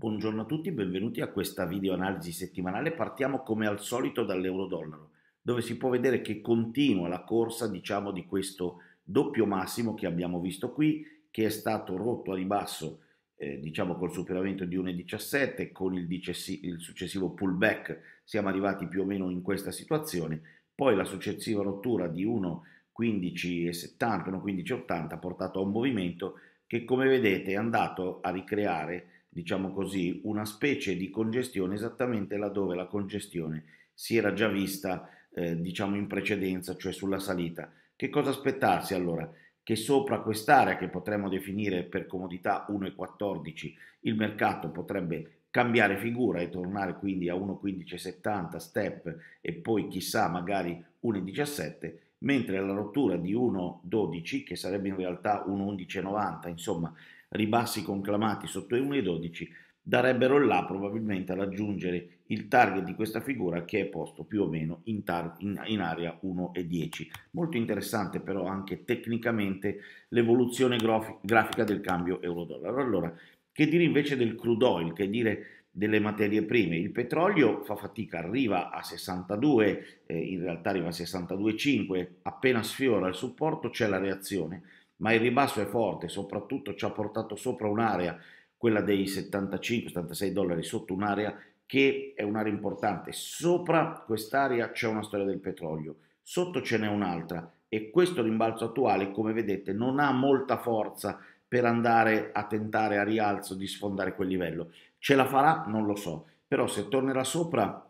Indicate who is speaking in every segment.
Speaker 1: Buongiorno a tutti, benvenuti a questa video analisi settimanale. Partiamo come al solito dall'euro-dollaro, dove si può vedere che continua la corsa, diciamo, di questo doppio massimo che abbiamo visto qui, che è stato rotto a ribasso, eh, diciamo, col superamento di 1,17, con il, il successivo pullback siamo arrivati più o meno in questa situazione, poi la successiva rottura di 1,15,70, 1,15,80 ha portato a un movimento che come vedete è andato a ricreare diciamo così, una specie di congestione esattamente laddove la congestione si era già vista, eh, diciamo, in precedenza, cioè sulla salita. Che cosa aspettarsi allora? Che sopra quest'area, che potremmo definire per comodità 1,14, il mercato potrebbe cambiare figura e tornare quindi a 1,1570 step e poi chissà magari 1,17 mentre la rottura di 1,12 che sarebbe in realtà 1,1190 insomma ribassi conclamati sotto i 1,12 darebbero là probabilmente a raggiungere il target di questa figura che è posto più o meno in, tar- in, in area 1,10. Molto interessante però anche tecnicamente l'evoluzione graf- grafica del cambio euro-dollaro. Allora, che dire invece del crude oil, che dire delle materie prime. Il petrolio fa fatica, arriva a 62, eh, in realtà arriva a 62,5, appena sfiora il supporto c'è la reazione ma il ribasso è forte, soprattutto ci ha portato sopra un'area, quella dei 75-76 dollari, sotto un'area che è un'area importante. Sopra quest'area c'è una storia del petrolio, sotto ce n'è un'altra e questo rimbalzo attuale, come vedete, non ha molta forza per andare a tentare a rialzo di sfondare quel livello. Ce la farà? Non lo so, però se tornerà sopra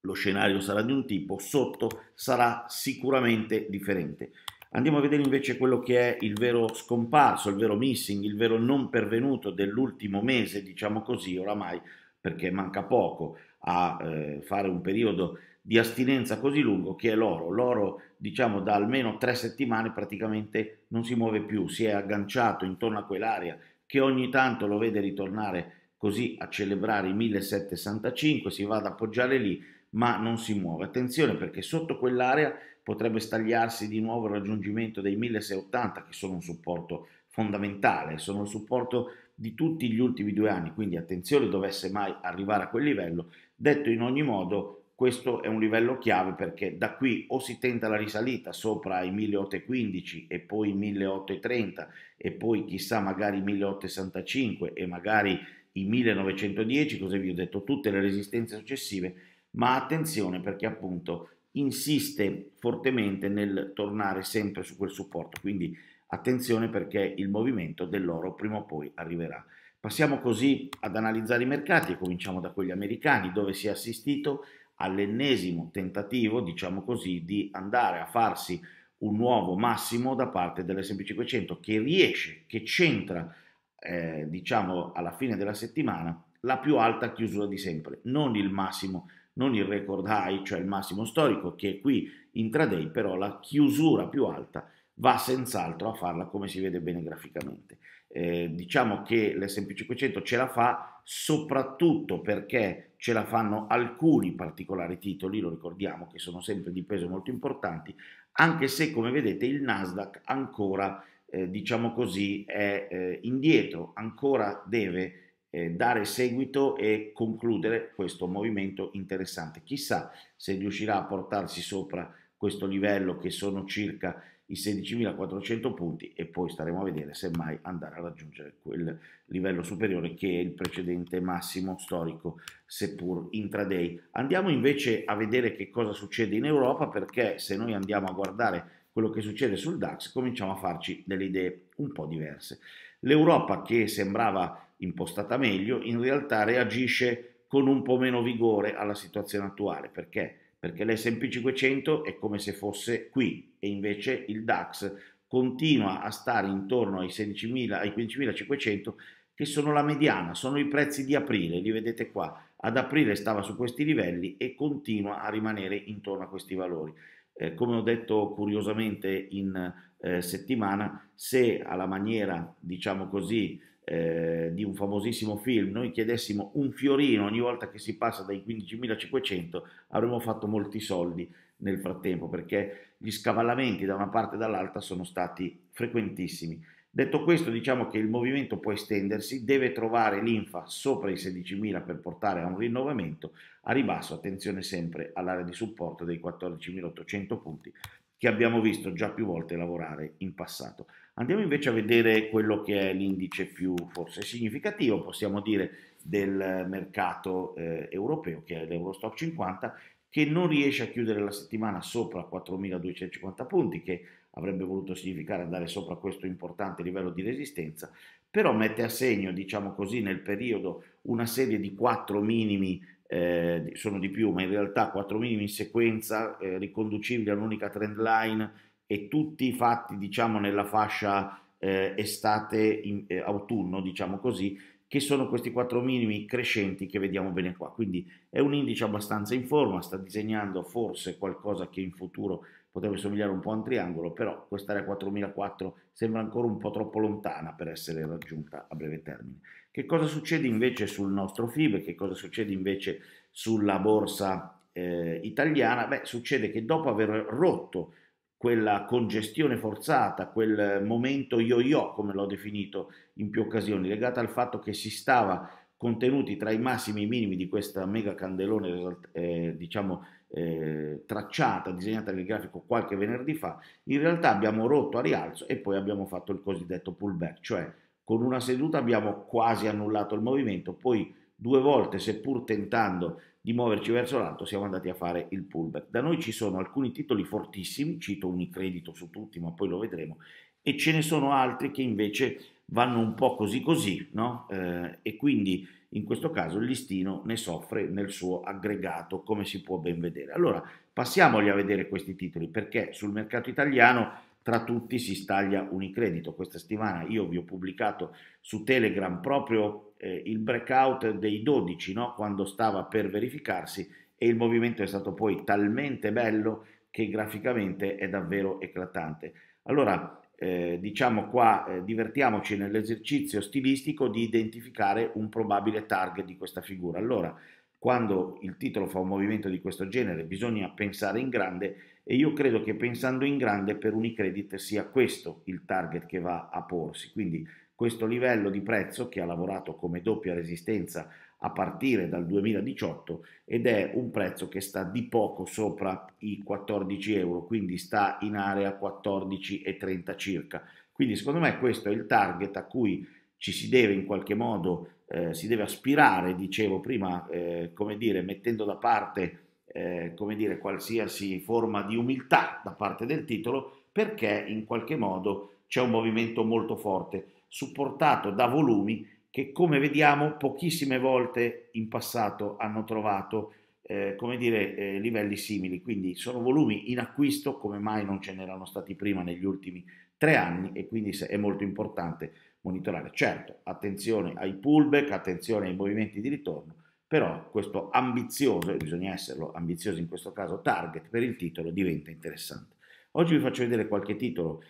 Speaker 1: lo scenario sarà di un tipo, sotto sarà sicuramente differente. Andiamo a vedere invece quello che è il vero scomparso, il vero missing, il vero non pervenuto dell'ultimo mese, diciamo così, oramai, perché manca poco a eh, fare un periodo di astinenza così lungo che è l'oro. L'oro, diciamo, da almeno tre settimane praticamente non si muove più, si è agganciato intorno a quell'area che ogni tanto lo vede ritornare così a celebrare i 1765, si va ad appoggiare lì ma non si muove. Attenzione perché sotto quell'area potrebbe stagliarsi di nuovo il raggiungimento dei 1680 che sono un supporto fondamentale, sono il supporto di tutti gli ultimi due anni, quindi attenzione dovesse mai arrivare a quel livello. Detto in ogni modo, questo è un livello chiave perché da qui o si tenta la risalita sopra i 1815 e poi 1830 e poi chissà magari 1865 e magari i 1910, così vi ho detto, tutte le resistenze successive ma attenzione perché appunto insiste fortemente nel tornare sempre su quel supporto, quindi attenzione perché il movimento dell'oro prima o poi arriverà. Passiamo così ad analizzare i mercati e cominciamo da quelli americani dove si è assistito all'ennesimo tentativo, diciamo così, di andare a farsi un nuovo massimo da parte dell'S&P 500 che riesce, che centra, eh, diciamo, alla fine della settimana la più alta chiusura di sempre, non il massimo non il record high, cioè il massimo storico, che è qui intraday però la chiusura più alta va senz'altro a farla come si vede bene graficamente. Eh, diciamo che l'S&P 500 ce la fa soprattutto perché ce la fanno alcuni particolari titoli, lo ricordiamo, che sono sempre di peso molto importanti, anche se come vedete il Nasdaq ancora, eh, diciamo così, è eh, indietro, ancora deve eh, dare seguito e concludere questo movimento interessante. Chissà se riuscirà a portarsi sopra questo livello che sono circa i 16.400 punti e poi staremo a vedere se mai andare a raggiungere quel livello superiore che è il precedente massimo storico seppur intraday. Andiamo invece a vedere che cosa succede in Europa perché se noi andiamo a guardare quello che succede sul DAX cominciamo a farci delle idee un po' diverse. L'Europa che sembrava impostata meglio, in realtà reagisce con un po' meno vigore alla situazione attuale. Perché? Perché l'SP 500 è come se fosse qui e invece il DAX continua a stare intorno ai, 16.000, ai 15.500 che sono la mediana, sono i prezzi di aprile, li vedete qua. Ad aprile stava su questi livelli e continua a rimanere intorno a questi valori. Eh, come ho detto curiosamente in eh, settimana, se alla maniera, diciamo così, eh, di un famosissimo film, noi chiedessimo un fiorino ogni volta che si passa dai 15.500, avremmo fatto molti soldi nel frattempo perché gli scavallamenti da una parte e dall'altra sono stati frequentissimi. Detto questo, diciamo che il movimento può estendersi, deve trovare linfa sopra i 16.000 per portare a un rinnovamento, a ribasso attenzione sempre all'area di supporto dei 14.800 punti che abbiamo visto già più volte lavorare in passato. Andiamo invece a vedere quello che è l'indice più forse significativo, possiamo dire, del mercato eh, europeo, che è l'Eurostock 50, che non riesce a chiudere la settimana sopra 4.250 punti, che avrebbe voluto significare andare sopra questo importante livello di resistenza, però mette a segno, diciamo così, nel periodo una serie di quattro minimi, eh, sono di più, ma in realtà quattro minimi in sequenza, eh, riconducibili ad un'unica trend line e tutti fatti, diciamo, nella fascia eh, estate-autunno, eh, diciamo così, che sono questi quattro minimi crescenti che vediamo bene qua. Quindi è un indice abbastanza in forma, sta disegnando forse qualcosa che in futuro potrebbe somigliare un po' a un triangolo, però quest'area 4004 sembra ancora un po' troppo lontana per essere raggiunta a breve termine. Che cosa succede invece sul nostro FIB? Che cosa succede invece sulla borsa eh, italiana? Beh, succede che dopo aver rotto quella congestione forzata, quel momento yo-yo, come l'ho definito in più occasioni, legata al fatto che si stava contenuti tra i massimi e i minimi di questa mega candelone, eh, diciamo, eh, tracciata, disegnata nel grafico qualche venerdì fa, in realtà abbiamo rotto a rialzo e poi abbiamo fatto il cosiddetto pullback, cioè con una seduta abbiamo quasi annullato il movimento, poi due volte, seppur tentando di muoverci verso l'alto, siamo andati a fare il pullback. Da noi ci sono alcuni titoli fortissimi, cito Unicredito su tutti, ma poi lo vedremo, e ce ne sono altri che invece vanno un po' così così, no? eh, e quindi in questo caso il listino ne soffre nel suo aggregato, come si può ben vedere. Allora, passiamoli a vedere questi titoli, perché sul mercato italiano tra tutti si staglia Unicredito. Questa settimana io vi ho pubblicato su Telegram proprio eh, il breakout dei 12, no? quando stava per verificarsi, e il movimento è stato poi talmente bello che graficamente è davvero eclatante. Allora, eh, diciamo qua, eh, divertiamoci nell'esercizio stilistico di identificare un probabile target di questa figura. Allora, quando il titolo fa un movimento di questo genere bisogna pensare in grande e io credo che pensando in grande per Unicredit sia questo il target che va a porsi. Quindi questo livello di prezzo che ha lavorato come doppia resistenza a partire dal 2018 ed è un prezzo che sta di poco sopra i 14 euro, quindi sta in area 14,30 circa. Quindi secondo me questo è il target a cui ci si deve in qualche modo, eh, si deve aspirare, dicevo prima, eh, come dire, mettendo da parte eh, come dire, qualsiasi forma di umiltà da parte del titolo, perché in qualche modo c'è un movimento molto forte, supportato da volumi che come vediamo pochissime volte in passato hanno trovato eh, come dire, eh, livelli simili, quindi sono volumi in acquisto come mai non ce n'erano stati prima negli ultimi tre anni e quindi è molto importante monitorare. Certo, attenzione ai pullback, attenzione ai movimenti di ritorno, però questo ambizioso, e bisogna esserlo ambizioso in questo caso, target per il titolo diventa interessante. Oggi vi faccio vedere qualche titolo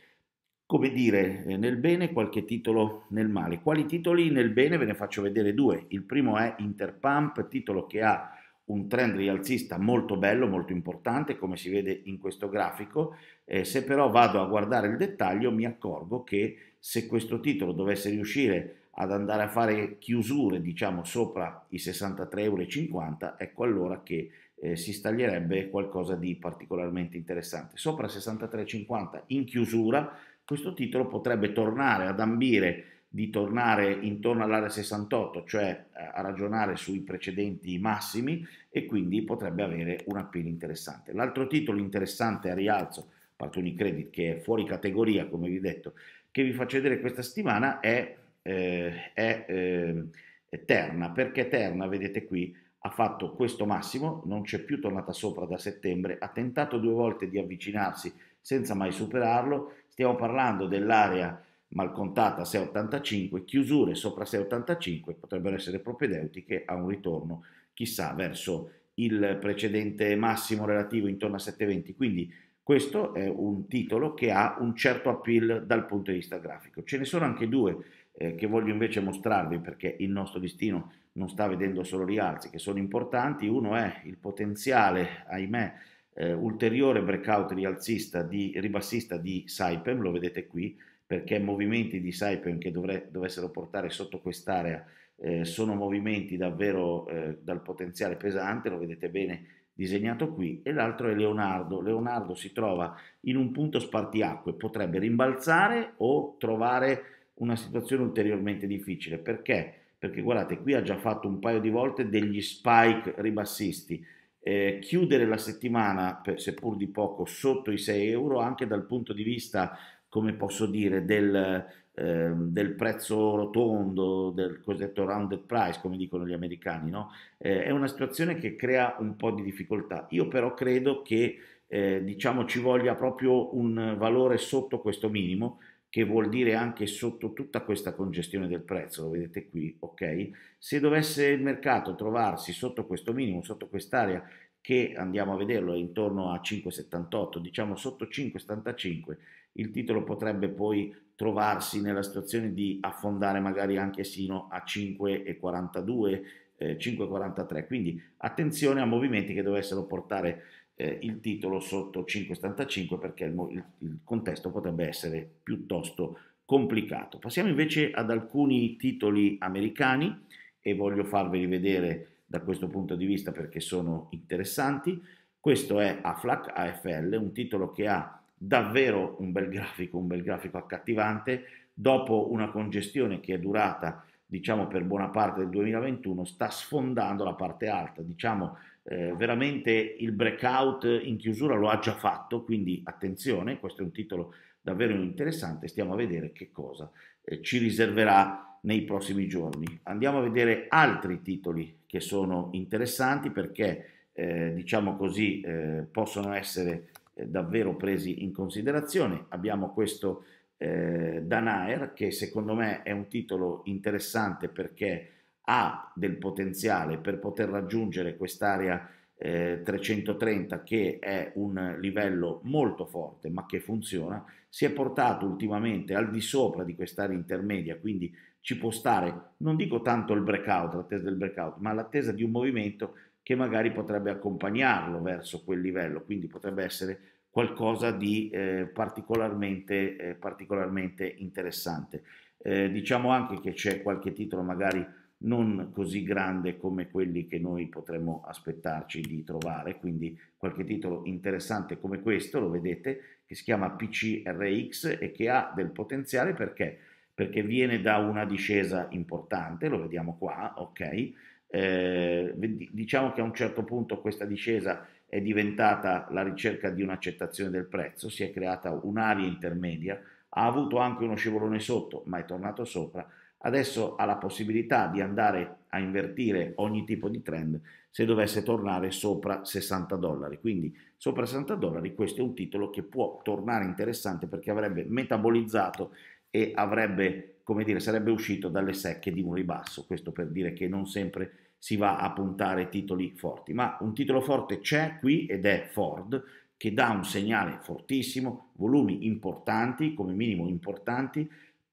Speaker 1: come dire, eh, nel bene qualche titolo nel male. Quali titoli nel bene? Ve ne faccio vedere due. Il primo è Interpump, titolo che ha un trend rialzista molto bello, molto importante, come si vede in questo grafico. Eh, se però vado a guardare il dettaglio mi accorgo che se questo titolo dovesse riuscire ad andare a fare chiusure, diciamo, sopra i 63,50 euro, ecco allora che eh, si staglierebbe qualcosa di particolarmente interessante. Sopra 63,50 in chiusura questo titolo potrebbe tornare ad ambire di tornare intorno all'area 68, cioè eh, a ragionare sui precedenti massimi e quindi potrebbe avere un appeal interessante. L'altro titolo interessante a rialzo, parte Unicredit, che è fuori categoria, come vi ho detto, che vi faccio vedere questa settimana è, eh, è, eh, è Terna, perché Terna, vedete qui, ha fatto questo massimo, non c'è più tornata sopra da settembre, ha tentato due volte di avvicinarsi senza mai superarlo, Stiamo parlando dell'area malcontata 6,85, chiusure sopra 6,85 potrebbero essere propedeutiche a un ritorno chissà verso il precedente massimo relativo intorno a 7,20, quindi questo è un titolo che ha un certo appeal dal punto di vista grafico. Ce ne sono anche due eh, che voglio invece mostrarvi perché il nostro listino non sta vedendo solo rialzi che sono importanti, uno è il potenziale, ahimè, eh, ulteriore breakout rialzista di, ribassista di Saipem, lo vedete qui, perché movimenti di Saipem che dovre, dovessero portare sotto quest'area eh, sono movimenti davvero eh, dal potenziale pesante, lo vedete bene disegnato qui, e l'altro è Leonardo. Leonardo si trova in un punto spartiacque, potrebbe rimbalzare o trovare una situazione ulteriormente difficile. Perché? Perché guardate, qui ha già fatto un paio di volte degli spike ribassisti, eh, chiudere la settimana, per, seppur di poco, sotto i 6 euro, anche dal punto di vista, come posso dire, del, eh, del prezzo rotondo, del cosiddetto rounded price, come dicono gli americani, no? eh, è una situazione che crea un po' di difficoltà. Io però credo che eh, diciamo, ci voglia proprio un valore sotto questo minimo che vuol dire anche sotto tutta questa congestione del prezzo, lo vedete qui, ok? Se dovesse il mercato trovarsi sotto questo minimo, sotto quest'area che andiamo a vederlo è intorno a 5,78, diciamo sotto 5,75, il titolo potrebbe poi trovarsi nella situazione di affondare magari anche sino a 5,42, eh, 5,43. Quindi attenzione a movimenti che dovessero portare eh, il titolo sotto 5,75 perché il, il, il contesto potrebbe essere piuttosto complicato. Passiamo invece ad alcuni titoli americani e voglio farveli vedere da questo punto di vista perché sono interessanti. Questo è AFLAC AFL, un titolo che ha davvero un bel grafico, un bel grafico accattivante, dopo una congestione che è durata diciamo per buona parte del 2021 sta sfondando la parte alta, diciamo eh, veramente il breakout in chiusura lo ha già fatto, quindi attenzione, questo è un titolo davvero interessante, stiamo a vedere che cosa eh, ci riserverà nei prossimi giorni. Andiamo a vedere altri titoli che sono interessanti perché eh, diciamo così eh, possono essere eh, davvero presi in considerazione. Abbiamo questo Danaer che secondo me è un titolo interessante perché ha del potenziale per poter raggiungere quest'area eh, 330 che è un livello molto forte ma che funziona, si è portato ultimamente al di sopra di quest'area intermedia, quindi ci può stare, non dico tanto il breakout, l'attesa del breakout, ma l'attesa di un movimento che magari potrebbe accompagnarlo verso quel livello, quindi potrebbe essere qualcosa di eh, particolarmente, eh, particolarmente interessante. Eh, diciamo anche che c'è qualche titolo magari non così grande come quelli che noi potremmo aspettarci di trovare, quindi qualche titolo interessante come questo, lo vedete, che si chiama PCRX e che ha del potenziale perché? Perché viene da una discesa importante, lo vediamo qua, ok? Eh, diciamo che a un certo punto questa discesa è diventata la ricerca di un'accettazione del prezzo, si è creata un'area intermedia, ha avuto anche uno scivolone sotto, ma è tornato sopra adesso ha la possibilità di andare a invertire ogni tipo di trend se dovesse tornare sopra 60 dollari. Quindi sopra 60 dollari questo è un titolo che può tornare interessante perché avrebbe metabolizzato e avrebbe, come dire, sarebbe uscito dalle secche di un ribasso. Questo per dire che non sempre si va a puntare titoli forti, ma un titolo forte c'è qui ed è Ford che dà un segnale fortissimo, volumi importanti, come minimo importanti,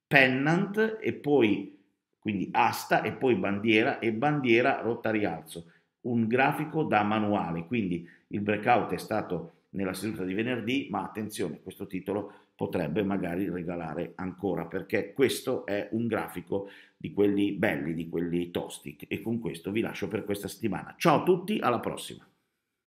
Speaker 1: pennant e poi quindi asta e poi bandiera e bandiera rotta rialzo, un grafico da manuale, quindi il breakout è stato nella seduta di venerdì, ma attenzione, questo titolo potrebbe magari regalare ancora perché questo è un grafico di quelli belli, di quelli tosti e con questo vi lascio per questa settimana. Ciao a tutti, alla prossima.